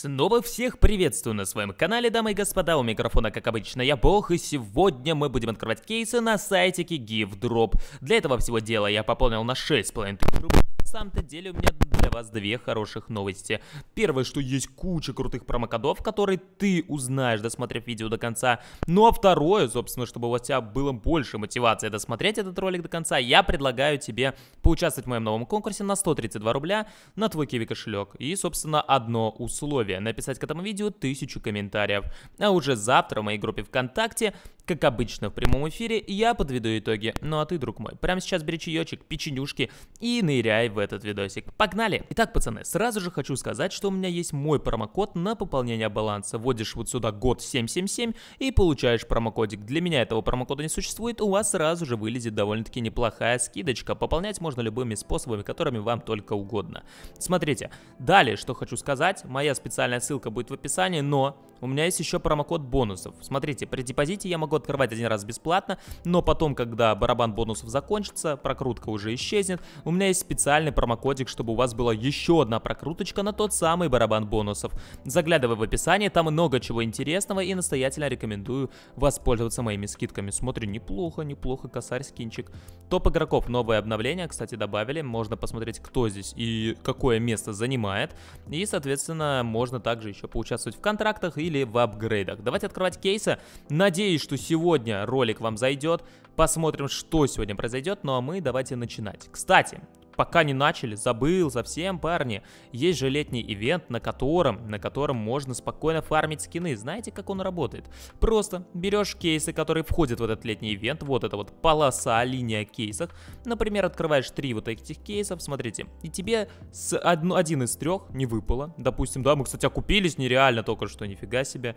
Снова всех приветствую на своем канале, дамы и господа, у микрофона, как обычно, я Бог, и сегодня мы будем открывать кейсы на сайтике GiveDrop. Для этого всего дела я пополнил на 6,5 рублей, на самом-то деле у меня для вас две хороших новости. Первое, что есть куча крутых промокодов, которые ты узнаешь, досмотрев видео до конца. Ну а второе, собственно, чтобы у тебя было больше мотивации досмотреть этот ролик до конца, я предлагаю тебе поучаствовать в моем новом конкурсе на 132 рубля на твой киви кошелек. И, собственно, одно условие. Написать к этому видео тысячу комментариев. А уже завтра в моей группе ВКонтакте, как обычно в прямом эфире, я подведу итоги. Ну а ты, друг мой, прямо сейчас бери чаечек, печенюшки и ныряй в этот видосик. Погнали! Итак, пацаны, сразу же хочу сказать, что у меня есть мой промокод на пополнение баланса. Вводишь вот сюда год 777 и получаешь промокодик. Для меня этого промокода не существует, у вас сразу же вылезет довольно-таки неплохая скидочка. Пополнять можно можно любыми способами, которыми вам только угодно. Смотрите, далее, что хочу сказать, моя специальная ссылка будет в описании, но у меня есть еще промокод бонусов. Смотрите, при депозите я могу открывать один раз бесплатно, но потом, когда барабан бонусов закончится, прокрутка уже исчезнет, у меня есть специальный промокодик, чтобы у вас была еще одна прокруточка на тот самый барабан бонусов. Заглядывай в описание, там много чего интересного и настоятельно рекомендую воспользоваться моими скидками. Смотрю, неплохо, неплохо, косарь скинчик. Топ игроков новое обновление, кстати, добавили, можно посмотреть, кто здесь и какое место занимает. И, соответственно, можно также еще поучаствовать в контрактах и или в апгрейдах. Давайте открывать кейсы. Надеюсь, что сегодня ролик вам зайдет. Посмотрим, что сегодня произойдет. Ну а мы давайте начинать. Кстати, пока не начали, забыл за всем, парни. Есть же летний ивент, на котором, на котором можно спокойно фармить скины. Знаете, как он работает? Просто берешь кейсы, которые входят в этот летний ивент, вот эта вот полоса, линия кейсов. Например, открываешь три вот этих кейсов, смотрите, и тебе с одно, один из трех не выпало. Допустим, да, мы, кстати, окупились нереально только что, нифига себе.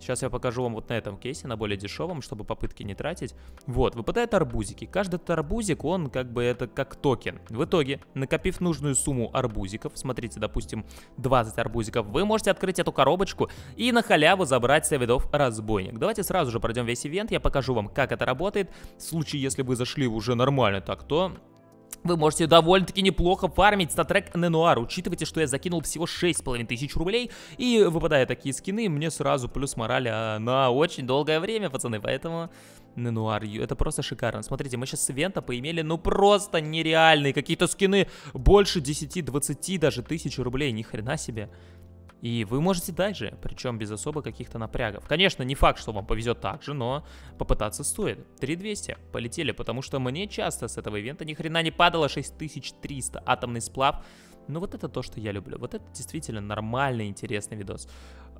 Сейчас я покажу вам вот на этом кейсе, на более дешевом, чтобы попытки не тратить. Вот, выпадают арбузики. Каждый арбузик, он как бы это как токен. Вы то итоге, накопив нужную сумму арбузиков, смотрите, допустим, 20 арбузиков, вы можете открыть эту коробочку и на халяву забрать с видов разбойник. Давайте сразу же пройдем весь ивент, я покажу вам, как это работает. В случае, если вы зашли уже нормально так, то вы можете довольно-таки неплохо фармить статрек Ненуар. Учитывайте, что я закинул всего 6,5 тысяч рублей, и выпадая такие скины, мне сразу плюс мораль а, на очень долгое время, пацаны, поэтому Ненуар Ю. Это просто шикарно. Смотрите, мы сейчас с ивента поимели, ну просто нереальные какие-то скины. Больше 10-20 даже тысяч рублей. Ни хрена себе. И вы можете дальше, причем без особо каких-то напрягов. Конечно, не факт, что вам повезет так же, но попытаться стоит. 3200, полетели, потому что мне часто с этого ивента ни хрена не падало 6300, атомный сплав. Ну вот это то, что я люблю. Вот это действительно нормальный, интересный видос.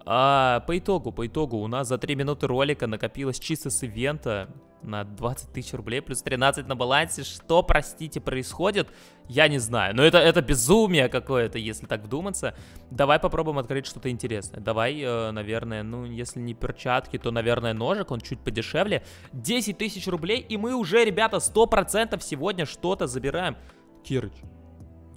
А по итогу, по итогу, у нас за 3 минуты ролика накопилось чисто с ивента на 20 тысяч рублей, плюс 13 на балансе. Что, простите, происходит? Я не знаю. Но это, это безумие какое-то, если так вдуматься. Давай попробуем открыть что-то интересное. Давай, э, наверное, ну, если не перчатки, то, наверное, ножик, он чуть подешевле. 10 тысяч рублей, и мы уже, ребята, 100% сегодня что-то забираем. Кирыч,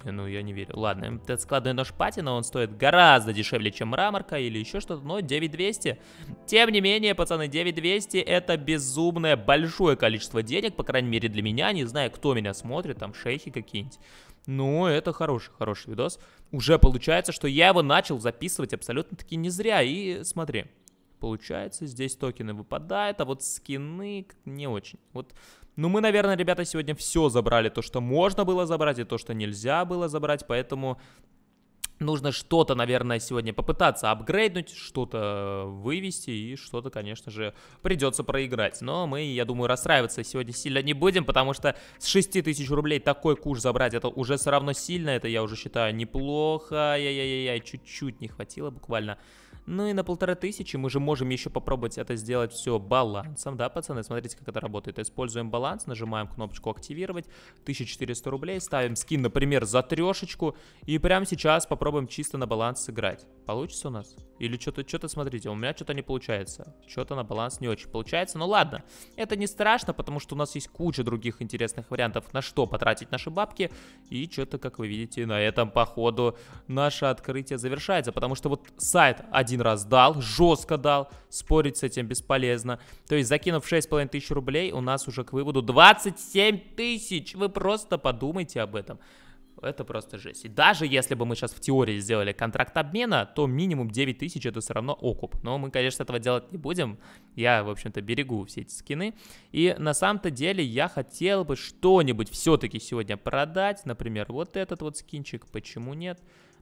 ну, я не верю. Ладно, этот складной нож патина, он стоит гораздо дешевле, чем мраморка или еще что-то, но 9200. Тем не менее, пацаны, 9200 это безумное большое количество денег, по крайней мере для меня, не знаю, кто меня смотрит, там шейхи какие-нибудь. Ну, это хороший, хороший видос. Уже получается, что я его начал записывать абсолютно таки не зря. И смотри, получается. Здесь токены выпадают, а вот скины не очень. Вот, ну мы, наверное, ребята, сегодня все забрали, то, что можно было забрать и то, что нельзя было забрать, поэтому нужно что-то, наверное, сегодня попытаться апгрейднуть, что-то вывести и что-то, конечно же, придется проиграть. Но мы, я думаю, расстраиваться сегодня сильно не будем, потому что с 6 тысяч рублей такой куш забрать, это уже все равно сильно, это я уже считаю неплохо. Я-я-я-я, я чуть-чуть не хватило буквально. Ну и на полторы тысячи мы же можем еще попробовать это сделать все балансом, да, пацаны? Смотрите, как это работает. Используем баланс, нажимаем кнопочку активировать, 1400 рублей, ставим скин, например, за трешечку, и прямо сейчас попробуем попробуем чисто на баланс сыграть. Получится у нас? Или что-то, что-то, смотрите, у меня что-то не получается. Что-то на баланс не очень получается. Ну ладно, это не страшно, потому что у нас есть куча других интересных вариантов, на что потратить наши бабки. И что-то, как вы видите, на этом, походу, наше открытие завершается. Потому что вот сайт один раз дал, жестко дал, спорить с этим бесполезно. То есть, закинув 6,5 тысяч рублей, у нас уже к выводу 27 тысяч. Вы просто подумайте об этом. Это просто жесть. И даже если бы мы сейчас в теории сделали контракт обмена, то минимум 9 тысяч это все равно окуп. Но мы, конечно, этого делать не будем. Я, в общем-то, берегу все эти скины. И на самом-то деле я хотел бы что-нибудь все-таки сегодня продать. Например, вот этот вот скинчик. Почему нет? Нет.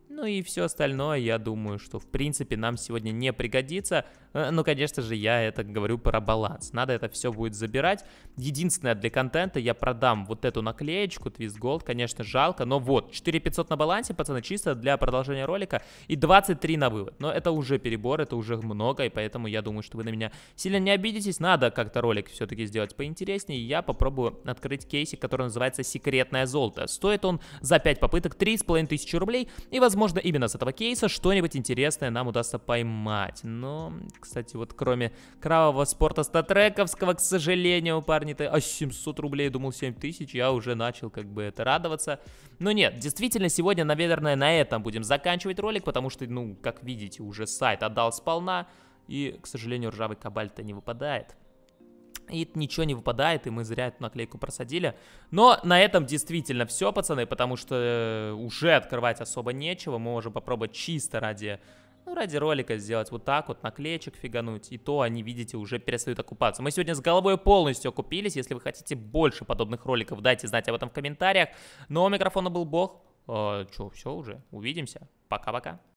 Ну и все остальное, я думаю, что в принципе нам сегодня не пригодится. Э, ну, конечно же, я это говорю про баланс. Надо это все будет забирать. Единственное, для контента я продам вот эту наклеечку, Twist Gold, конечно, жалко. Но вот, 4500 на балансе, пацаны, чисто для продолжения ролика. И 23 на вывод. Но это уже перебор, это уже много, и поэтому я думаю, что вы на меня сильно не обидитесь. Надо как-то ролик все-таки сделать поинтереснее. Я попробую открыть кейсик, который называется «Секретное золото». Стоит он за 5 попыток 3500 тысячи рублей. И, возможно, возможно, именно с этого кейса что-нибудь интересное нам удастся поймать. Но, кстати, вот кроме кровавого спорта статрековского, к сожалению, парни-то... А 700 рублей, думал, 7000, я уже начал как бы это радоваться. Но нет, действительно, сегодня, наверное, на этом будем заканчивать ролик, потому что, ну, как видите, уже сайт отдал сполна. И, к сожалению, ржавый кабальт-то не выпадает. И ничего не выпадает, и мы зря эту наклейку просадили. Но на этом действительно все, пацаны, потому что э, уже открывать особо нечего. Мы можем попробовать чисто ради, ну, ради ролика сделать вот так вот, наклеечек фигануть. И то они, видите, уже перестают окупаться. Мы сегодня с головой полностью окупились. Если вы хотите больше подобных роликов, дайте знать об этом в комментариях. Но у микрофона был Бог. Э, Че, все уже? Увидимся. Пока-пока.